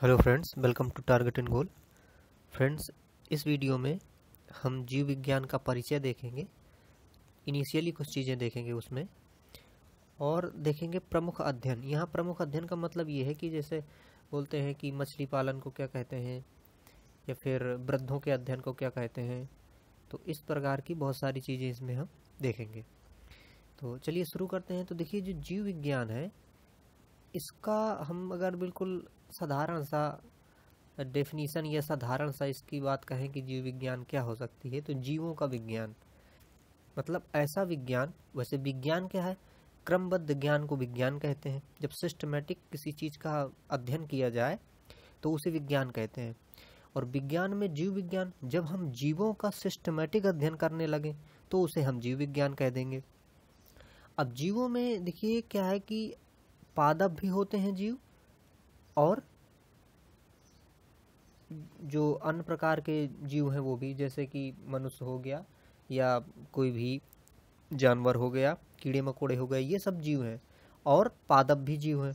hello friends welcome to target and goal friends इस video में हम जीव विज्ञान का परिचय देखेंगे इनिशियली कुछ चीज़ें देखेंगे उसमें और देखेंगे प्रमुख अध्ययन यहाँ प्रमुख अध्ययन का मतलब ये है कि जैसे बोलते हैं कि मछली पालन को क्या कहते हैं या फिर वृद्धों के अध्ययन को क्या कहते हैं तो इस प्रकार की बहुत सारी चीज़ें इसमें हम देखेंगे तो चलिए शुरू करते हैं तो देखिए जो जीव विज्ञान है इसका हम अगर बिल्कुल साधारण सा डेफिनीसन या साधारण सा इसकी बात कहें कि जीव विज्ञान क्या हो सकती है तो जीवों का विज्ञान मतलब ऐसा विज्ञान वैसे विज्ञान क्या है क्रमबद्ध ज्ञान को विज्ञान कहते हैं जब सिस्टमेटिक किसी चीज़ का अध्ययन किया जाए तो उसे विज्ञान कहते हैं और विज्ञान में जीव विज्ञान जब हम जीवों का सिस्टमेटिक अध्ययन करने लगे तो उसे हम जीव विज्ञान कह देंगे अब जीवों में देखिए क्या है कि पादप भी होते हैं जीव और जो अन्य प्रकार के जीव हैं वो भी जैसे कि मनुष्य हो गया या कोई भी जानवर हो गया कीड़े मकोड़े हो गए ये सब जीव हैं और पादप भी जीव हैं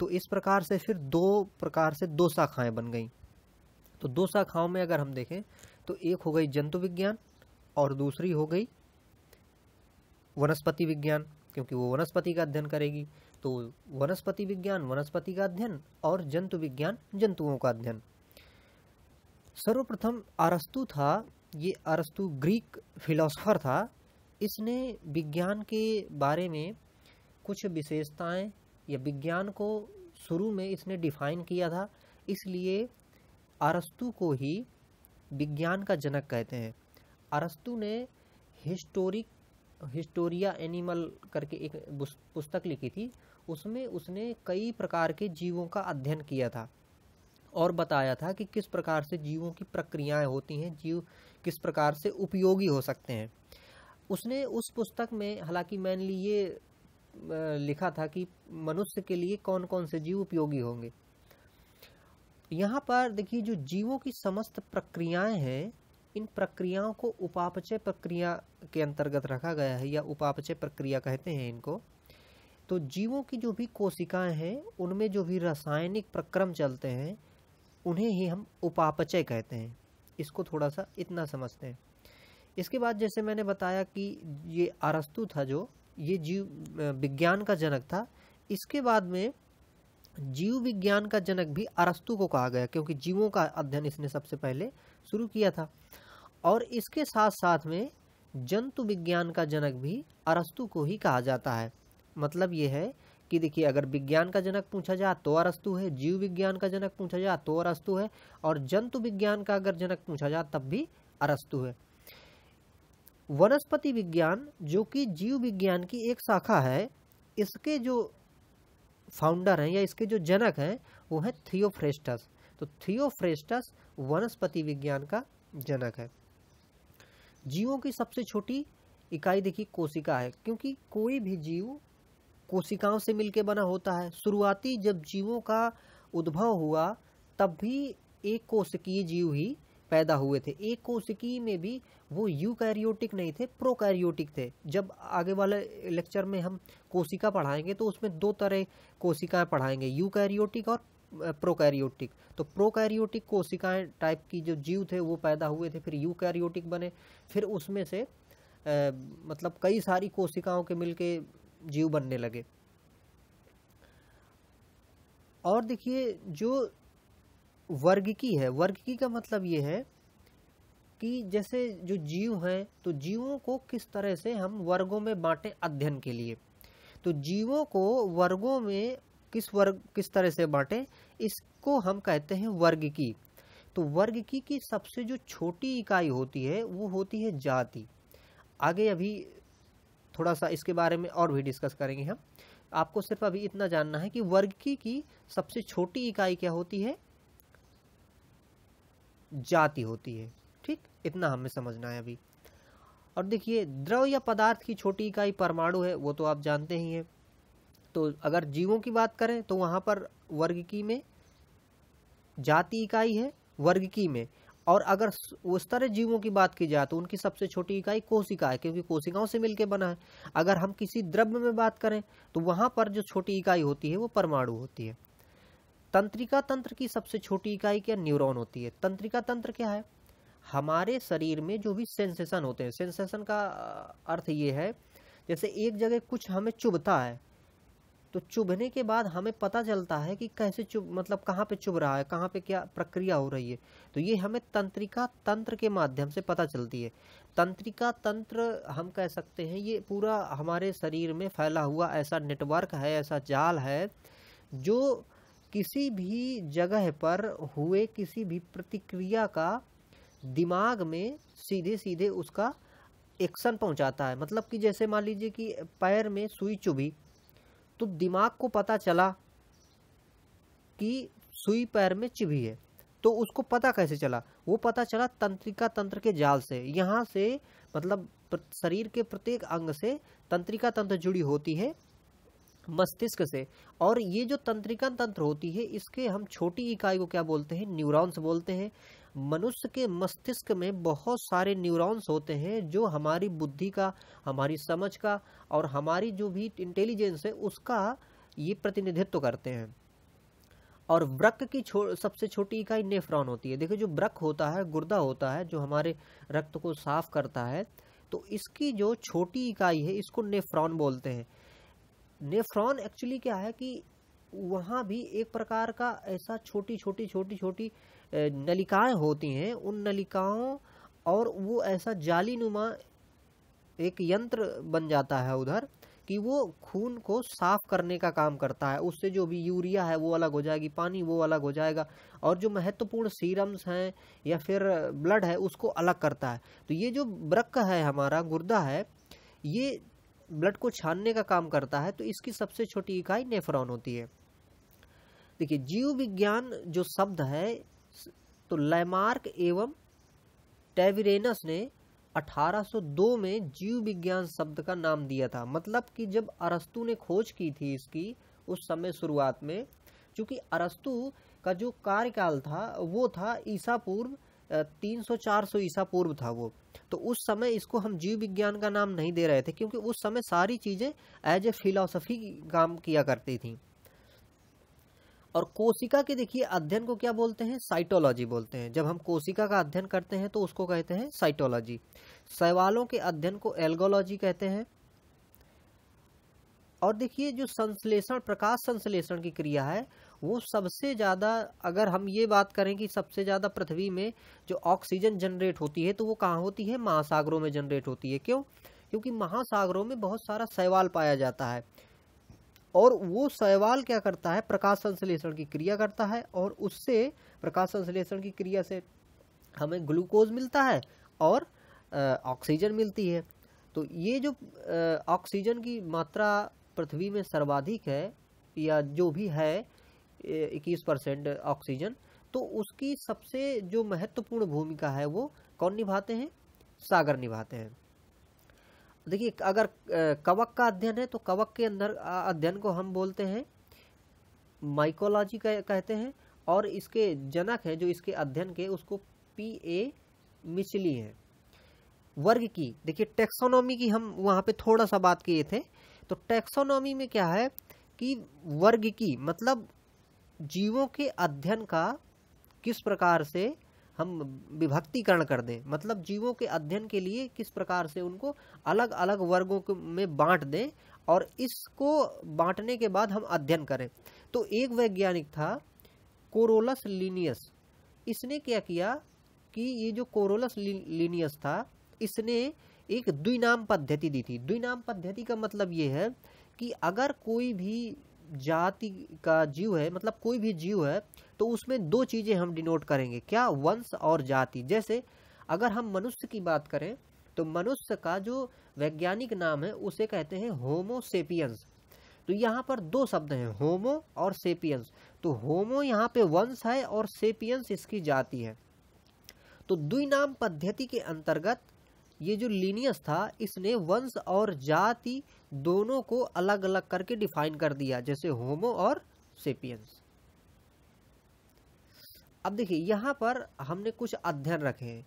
तो इस प्रकार से फिर दो प्रकार से दो शाखाएं बन गई तो दो शाखाओं में अगर हम देखें तो एक हो गई जंतु विज्ञान और दूसरी हो गई वनस्पति विज्ञान क्योंकि वो वनस्पति का अध्ययन करेगी तो वनस्पति विज्ञान वनस्पति का अध्ययन और जंतु विज्ञान जंतुओं का अध्ययन सर्वप्रथम अरस्तु था ये अरस्तु ग्रीक फिलोसफर था इसने विज्ञान के बारे में कुछ विशेषताएं या विज्ञान को शुरू में इसने डिफाइन किया था इसलिए अरस्तु को ही विज्ञान का जनक कहते हैं अरस्तु ने हिस्टोरिक हिस्टोरिया एनिमल करके एक पुस्तक लिखी थी उसमें उसने कई प्रकार के जीवों का अध्ययन किया था और बताया था कि किस प्रकार से जीवों की प्रक्रियाएं होती हैं जीव किस प्रकार से उपयोगी हो सकते हैं उसने उस पुस्तक में हालांकि मैनली ये लिखा था कि मनुष्य के लिए कौन कौन से जीव उपयोगी होंगे यहाँ पर देखिए जो जीवों की समस्त प्रक्रियाएं हैं इन प्रक्रियाओं को उपापचय प्रक्रिया के अंतर्गत रखा गया है या उपापचय प्रक्रिया कहते हैं इनको तो जीवों की जो भी कोशिकाएं हैं उनमें जो भी रासायनिक प्रक्रम चलते हैं उन्हें ही हम उपापचय कहते हैं इसको थोड़ा सा इतना समझते हैं इसके बाद जैसे मैंने बताया कि ये अरस्तु था जो ये जीव विज्ञान का जनक था इसके बाद में जीव विज्ञान का जनक भी अरस्तु को कहा गया क्योंकि जीवों का अध्ययन इसने सबसे पहले शुरू किया था और इसके साथ साथ में जंतु विज्ञान का जनक भी अरस्तु को ही कहा जाता है मतलब ये है कि देखिए अगर विज्ञान का जनक पूछा जाए तो अरस्तु है जीव विज्ञान का जनक पूछा जाए तो अरस्तु है और जंतु विज्ञान का अगर जनक पूछा जाए तब भी अरस्तु है वनस्पति विज्ञान जो कि जीव विज्ञान की एक शाखा है इसके जो फाउंडर हैं या इसके जो जनक हैं वो है थियोफ्रेस्टस तो थियोफ्रेस्टस वनस्पति विज्ञान का जनक है जीवों की सबसे छोटी इकाई देखिए कोशिका है क्योंकि कोई भी जीव कोशिकाओं से मिलकर बना होता है शुरुआती जब जीवों का उद्भव हुआ तब भी एक कोशिकीय जीव ही पैदा हुए थे एक कोशिकीय में भी वो यूकैरियोटिक नहीं थे प्रोकैरियोटिक थे जब आगे वाले लेक्चर में हम कोशिका पढ़ाएंगे तो उसमें दो तरह कोशिकाएं पढ़ाएंगे यूकैरियोटिक और प्रोकैरियोटिक तो प्रोकैरियोटिक कोशिकाएं टाइप की जो जीव थे वो पैदा हुए थे फिर यूकैरियोटिक बने फिर उसमें से आ, मतलब कई सारी कोशिकाओं के मिलके जीव बनने लगे और देखिए जो वर्ग की है की का मतलब ये है कि जैसे जो जीव हैं तो जीवों को किस तरह से हम वर्गों में बांटें अध्ययन के लिए तो जीवों को वर्गों में किस वर्ग किस तरह से बांटें इसको हम कहते हैं वर्ग की तो की की सबसे जो छोटी इकाई होती है वो होती है जाति आगे अभी थोड़ा सा इसके बारे में और भी डिस्कस करेंगे हम आपको सिर्फ अभी इतना जानना है कि वर्गी की सबसे छोटी इकाई क्या होती है जाति होती है ठीक इतना हमें समझना है अभी और देखिए द्रव या पदार्थ की छोटी इकाई परमाणु है वो तो आप जानते ही हैं तो अगर जीवों की बात करें तो वहाँ पर वर्ग की में जाति इकाई है वर्ग की में और अगर उस तरह जीवों की बात की जाए तो उनकी सबसे छोटी इकाई कोशिका है क्योंकि कोशिकाओं से मिलकर बना है अगर हम किसी द्रव्य में बात करें तो वहाँ पर जो छोटी इकाई होती है वो परमाणु होती है तंत्रिका तंत्र की सबसे छोटी इकाई क्या न्यूरॉन होती है तंत्रिका तंत्र क्या है हमारे शरीर में जो भी सेंसेशन होते हैं सेंसेशन का अर्थ ये है जैसे एक जगह कुछ हमें चुभता है तो चुभने के बाद हमें पता चलता है कि कैसे चुभ मतलब कहाँ पे चुभ रहा है कहाँ पे क्या प्रक्रिया हो रही है तो ये हमें तंत्रिका तंत्र के माध्यम से पता चलती है तंत्रिका तंत्र हम कह सकते हैं ये पूरा हमारे शरीर में फैला हुआ ऐसा नेटवर्क है ऐसा जाल है जो किसी भी जगह पर हुए किसी भी प्रतिक्रिया का दिमाग में सीधे सीधे उसका एक्शन पहुंचाता है मतलब कि जैसे मान लीजिए कि पैर में सुई चुभी तो दिमाग को पता चला कि सुई पैर में चिभी है तो उसको पता कैसे चला वो पता चला तंत्रिका तंत्र के जाल से यहाँ से मतलब शरीर के प्रत्येक अंग से तंत्रिका तंत्र जुड़ी होती है मस्तिष्क से और ये जो तंत्रिका तंत्र होती है इसके हम छोटी इकाई को क्या बोलते हैं न्यूरॉन्स बोलते हैं मनुष्य के मस्तिष्क में बहुत सारे न्यूरॉन्स होते हैं जो हमारी बुद्धि का हमारी समझ का और हमारी जो भी इंटेलिजेंस है उसका ये प्रतिनिधित्व करते हैं और वृक्क की छो, सबसे छोटी इकाई नेफ्रॉन होती है देखिए जो वृक्क होता है गुर्दा होता है जो हमारे रक्त को साफ करता है तो इसकी जो छोटी इकाई है इसको नेफ्रॉन बोलते हैं नेफ्रॉन एक्चुअली क्या है कि वहाँ भी एक प्रकार का ऐसा छोटी छोटी छोटी छोटी नलिकाएं होती हैं उन नलिकाओं और वो ऐसा जाली नुमा एक यंत्र बन जाता है उधर कि वो खून को साफ करने का काम करता है उससे जो भी यूरिया है वो अलग हो जाएगी पानी वो अलग हो जाएगा और जो महत्वपूर्ण सीरम्स हैं या फिर ब्लड है उसको अलग करता है तो ये जो ब्रक है हमारा गुर्दा है ये ब्लड को छानने का काम करता है तो इसकी सबसे छोटी इकाई नेफ्रॉन होती है देखिए जीव विज्ञान जो शब्द है तो लैमार्क एवं टेविरेनस ने 1802 में जीव विज्ञान शब्द का नाम दिया था मतलब कि जब अरस्तु ने खोज की थी इसकी उस समय शुरुआत में क्योंकि अरस्तु का जो कार्यकाल था वो था ईसा पूर्व 300-400 ईसा पूर्व था वो तो उस समय इसको हम जीव विज्ञान का नाम नहीं दे रहे थे क्योंकि उस समय सारी चीज़ें एज ए फिलोसफी काम किया करती थी और कोशिका के देखिए अध्ययन को क्या बोलते हैं साइटोलॉजी बोलते हैं जब हम कोशिका का अध्ययन करते हैं तो उसको कहते हैं साइटोलॉजी सवालों के अध्ययन को एल्गोलॉजी कहते हैं और देखिए जो संश्लेषण प्रकाश संश्लेषण की क्रिया है वो सबसे ज़्यादा अगर हम ये बात करें कि सबसे ज़्यादा पृथ्वी में जो ऑक्सीजन जनरेट होती है तो वो कहाँ होती है महासागरों में जनरेट होती है क्यों क्योंकि महासागरों में बहुत सारा शैवाल पाया जाता है और वो शैवाल क्या करता है प्रकाश संश्लेषण की क्रिया करता है और उससे प्रकाश संश्लेषण की क्रिया से हमें ग्लूकोज मिलता है और ऑक्सीजन मिलती है तो ये जो ऑक्सीजन की मात्रा पृथ्वी में सर्वाधिक है या जो भी है इक्कीस परसेंट ऑक्सीजन तो उसकी सबसे जो महत्वपूर्ण भूमिका है वो कौन निभाते हैं सागर निभाते हैं देखिए अगर कवक का अध्ययन है तो कवक के अंदर अध्ययन को हम बोलते हैं माइकोलॉजी कह, कहते हैं और इसके जनक है जो इसके अध्ययन के उसको पी ए मिचली हैं वर्ग की देखिए टेक्सोनॉमी की हम वहाँ पे थोड़ा सा बात किए थे तो टेक्सोनॉमी में क्या है कि वर्ग की मतलब जीवों के अध्ययन का किस प्रकार से हम विभक्तिकरण कर दें मतलब जीवों के अध्ययन के लिए किस प्रकार से उनको अलग अलग वर्गों में बांट दें और इसको बांटने के बाद हम अध्ययन करें तो एक वैज्ञानिक था कोरोलस लीनियस इसने क्या किया कि ये जो कोरोलस लीनियस था इसने एक द्विनाम पद्धति दी थी द्विनाम पद्धति का मतलब ये है कि अगर कोई भी जाति का जीव है मतलब कोई भी जीव है तो उसमें दो चीज़ें हम डिनोट करेंगे क्या वंश और जाति जैसे अगर हम मनुष्य की बात करें तो मनुष्य का जो वैज्ञानिक नाम है उसे कहते हैं होमोसेपियंस तो यहाँ पर दो शब्द हैं होमो और सेपियंस तो होमो यहाँ पे वंश है और सेपियंस इसकी जाति है तो दुई नाम पद्धति के अंतर्गत ये जो लीनियस था इसने वंश और जाति दोनों को अलग अलग करके डिफाइन कर दिया जैसे होमो और सेपियंस अब देखिए यहाँ पर हमने कुछ अध्ययन रखे हैं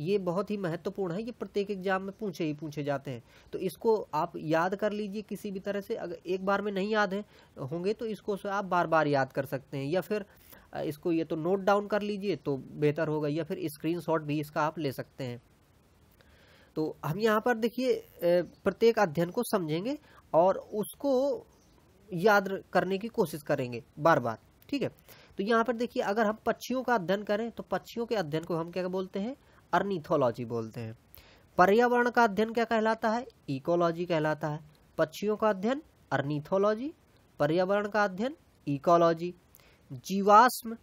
ये बहुत ही महत्वपूर्ण है ये प्रत्येक एग्जाम में पूछे ही पूछे जाते हैं तो इसको आप याद कर लीजिए किसी भी तरह से अगर एक बार में नहीं याद है होंगे तो इसको आप बार बार याद कर सकते हैं या फिर इसको ये तो नोट डाउन कर लीजिए तो बेहतर होगा या फिर स्क्रीन भी इसका आप ले सकते हैं तो हम यहाँ पर देखिए प्रत्येक अध्ययन को समझेंगे और उसको याद करने की कोशिश करेंगे बार बार ठीक है तो यहाँ पर देखिए अगर हम पक्षियों का अध्ययन करें तो पक्षियों के अध्ययन को हम क्या बोलते हैं अर्नीथोलॉजी बोलते हैं पर्यावरण का अध्ययन क्या कहलाता है इकोलॉजी कहलाता है पक्षियों का अध्ययन अर्नीथोलॉजी पर्यावरण का अध्ययन इकोलॉजी जीवाश्म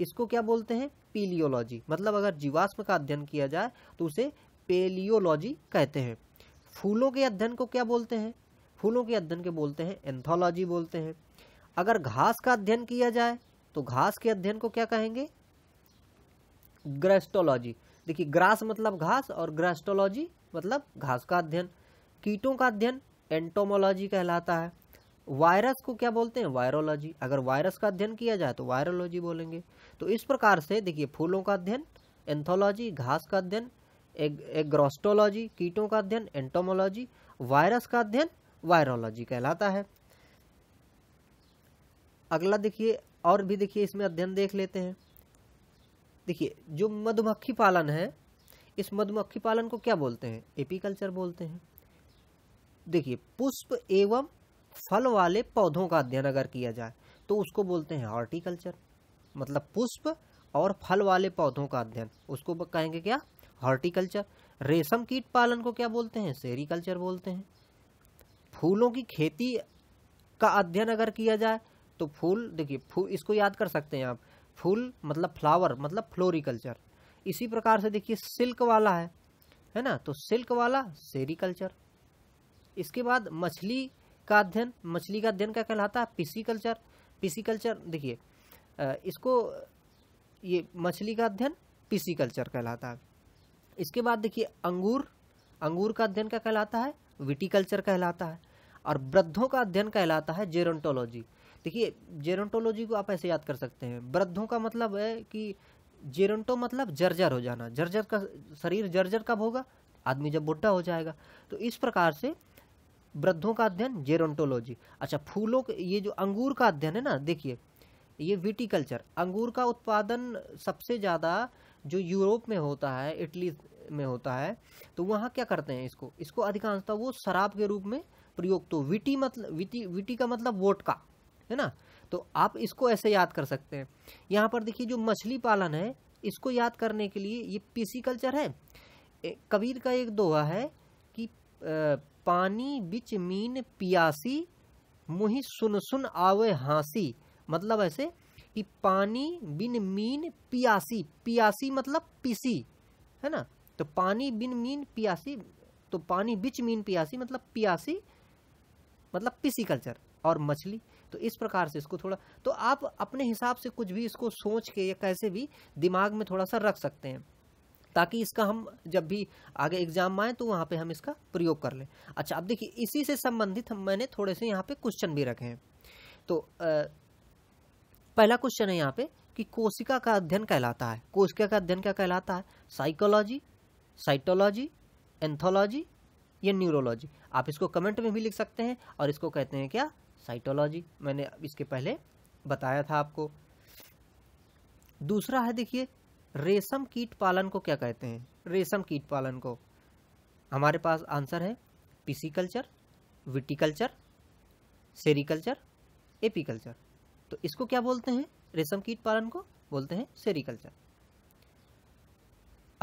इसको क्या बोलते हैं पीलियोलॉजी मतलब अगर जीवाश्म का अध्ययन किया जाए तो उसे पेलियोलॉजी कहते हैं फूलों के अध्ययन को क्या बोलते हैं फूलों के अध्ययन के बोलते हैं एंथोलॉजी बोलते हैं अगर घास का अध्ययन किया जाए तो घास के अध्ययन को क्या कहेंगे ग्रेस्टोलॉजी देखिए ग्रास मतलब घास और ग्रेस्टोलॉजी मतलब घास का अध्ययन कीटों का अध्ययन एंटोमोलॉजी कहलाता है वायरस को क्या बोलते हैं वायरोलॉजी अगर वायरस का अध्ययन किया जाए तो वायरोलॉजी बोलेंगे तो इस प्रकार से देखिए फूलों का अध्ययन एंथोलॉजी घास का अध्ययन एग्रोस्टोलॉजी कीटों का अध्ययन एंटोमोलॉजी वायरस का अध्ययन वायरोलॉजी कहलाता है अगला देखिए और भी देखिए इसमें अध्ययन देख लेते हैं देखिए जो मधुमक्खी पालन है इस मधुमक्खी पालन को क्या बोलते हैं एपीकल्चर बोलते हैं देखिए पुष्प एवं फल वाले पौधों का अध्ययन अगर किया जाए तो उसको बोलते हैं हॉर्टिकल्चर मतलब पुष्प और फल वाले पौधों का अध्ययन उसको कहेंगे क्या हॉर्टिकल्चर रेशम कीट पालन को क्या बोलते हैं सेरिकल्चर बोलते हैं फूलों की खेती का अध्ययन अगर किया जाए तो फूल देखिए फूल इसको याद कर सकते हैं आप फूल मतलब फ्लावर मतलब फ्लोरिकल्चर इसी प्रकार से देखिए सिल्क वाला है है ना तो सिल्क वाला सेरिकल्चर इसके बाद मछली का अध्ययन मछली का अध्ययन क्या कहलाता है पीसी कल्चर देखिए इसको ये मछली का अध्ययन कल्चर कहलाता है इसके बाद देखिए अंगूर अंगूर का अध्ययन क्या कहलाता है कल्चर कहलाता है और वृद्धों का अध्ययन कहलाता है जेरोटोलॉजी देखिए जेरोंटोलॉजी को आप ऐसे याद कर सकते हैं वृद्धों का मतलब है कि जेरोंटो मतलब जर्जर हो जाना जर्जर का शरीर जर्जर कब होगा आदमी जब बुढ़ा हो जाएगा तो इस प्रकार से वृद्धों का अध्ययन जेरोंटोलॉजी अच्छा फूलों के ये जो अंगूर का अध्ययन है ना देखिए ये विटिकल्चर अंगूर का उत्पादन सबसे ज़्यादा जो यूरोप में होता है इटली में होता है तो वहाँ क्या करते हैं इसको इसको अधिकांशतः वो शराब के रूप में प्रयोग तो विटी मतलब विटी विटी का मतलब वोटका है ना तो आप इसको ऐसे याद कर सकते हैं यहाँ पर देखिए जो मछली पालन है इसको याद करने के लिए ये पीसी कल्चर है कबीर का एक दोहा है कि पानी बिच मीन पियासी मुही सुन सुन आवे हाँसी मतलब ऐसे कि पानी बिन मीन पियासी पियासी मतलब पीसी है ना तो पानी बिन मीन पियासी तो पानी बिच मीन पियासी मतलब पियासी मतलब पीसी कल्चर और मछली तो इस प्रकार से इसको थोड़ा तो आप अपने हिसाब से कुछ भी इसको सोच के या कैसे भी दिमाग में थोड़ा सा रख सकते हैं ताकि इसका हम जब भी आगे एग्जाम में आए तो वहाँ पे हम इसका प्रयोग कर लें अच्छा अब देखिए इसी से संबंधित हम मैंने थोड़े से यहाँ पे क्वेश्चन भी रखे हैं तो आ, पहला क्वेश्चन है यहाँ पे कि कोशिका का अध्ययन कहलाता है कोशिका का अध्ययन क्या कहलाता है साइकोलॉजी साइटोलॉजी एंथोलॉजी या न्यूरोलॉजी आप इसको कमेंट में भी लिख सकते हैं और इसको कहते हैं क्या साइटोलॉजी मैंने इसके पहले बताया था आपको दूसरा है देखिए रेशम कीट पालन को क्या कहते हैं रेशम कीट पालन को हमारे पास आंसर है पिसिकल्चर विटिकल्चर सेरिकल्चर कल्चर तो इसको क्या बोलते हैं रेशम कीट पालन को बोलते हैं सेरिकल्चर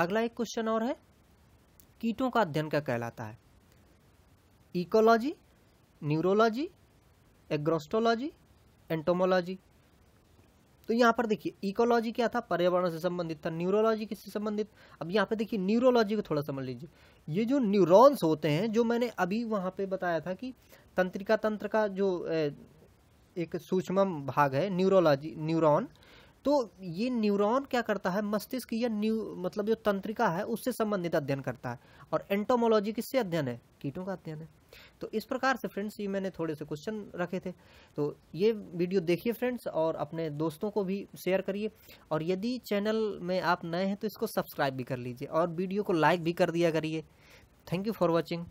अगला एक क्वेश्चन और है कीटों का अध्ययन क्या कहलाता है इकोलॉजी न्यूरोलॉजी एग्रोस्टोलॉजी एंटोमोलॉजी तो यहाँ पर देखिए इकोलॉजी क्या था पर्यावरण से संबंधित था न्यूरोलॉजी किससे संबंधित अब यहाँ पे देखिए न्यूरोलॉजी को थोड़ा समझ लीजिए ये जो न्यूरॉन्स होते हैं जो मैंने अभी वहाँ पे बताया था कि तंत्रिका तंत्र का जो एक सूक्ष्म भाग है न्यूरोलॉजी न्यूरॉन तो ये न्यूरॉन क्या करता है मस्तिष्क या न्यू मतलब जो तंत्रिका है उससे संबंधित अध्ययन करता है और एंटोमोलॉजी किससे अध्ययन है कीटों का अध्ययन है तो इस प्रकार से फ्रेंड्स ये मैंने थोड़े से क्वेश्चन रखे थे तो ये वीडियो देखिए फ्रेंड्स और अपने दोस्तों को भी शेयर करिए और यदि चैनल में आप नए हैं तो इसको सब्सक्राइब भी कर लीजिए और वीडियो को लाइक भी कर दिया करिए थैंक यू फॉर वॉचिंग